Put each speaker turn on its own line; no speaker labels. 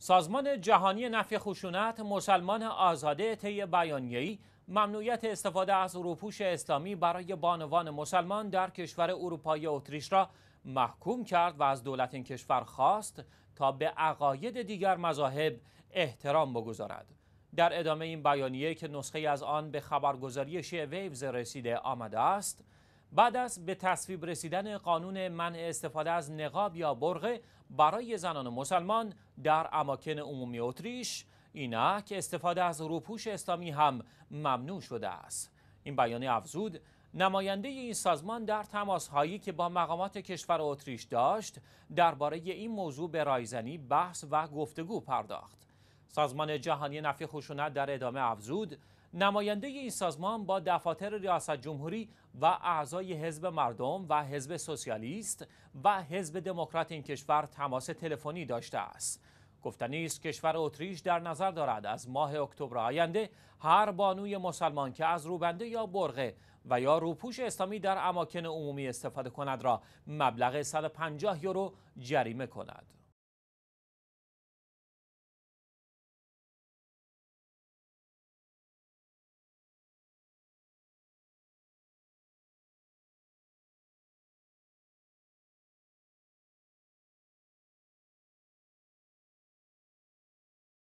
سازمان جهانی نفی خشونت مسلمان آزاده طی بیانیه‌ای ممنوعیت استفاده از روپوش اسلامی برای بانوان مسلمان در کشور اروپای اتریش را محکوم کرد و از دولت این کشور خواست تا به عقاید دیگر مذاهب احترام بگذارد در ادامه این بیانیه که نسخه از آن به خبرگزاری شیع ویوز رسیده آمده است بعد از به تصویب رسیدن قانون منع استفاده از نقاب یا برغه برای زنان مسلمان در اماکن عمومی اتریش اینک استفاده از روپوش اسلامی هم ممنوع شده است این بیانیه افزود نماینده این سازمان در تماسهایی که با مقامات کشور اتریش داشت درباره این موضوع به رایزنی بحث و گفتگو پرداخت سازمان جهانی نفی خشونت در ادامه افزود نماینده این سازمان با دفاتر ریاست جمهوری و اعضای حزب مردم و حزب سوسیالیست و حزب دموکرات این کشور تماس تلفنی داشته است گفتنی است کشور اتریش در نظر دارد از ماه اکتبر آینده هر بانوی مسلمان که از روبنده یا برغه و یا روپوش اسلامی در اماکن عمومی استفاده کند را مبلغ 150 یورو جریمه کند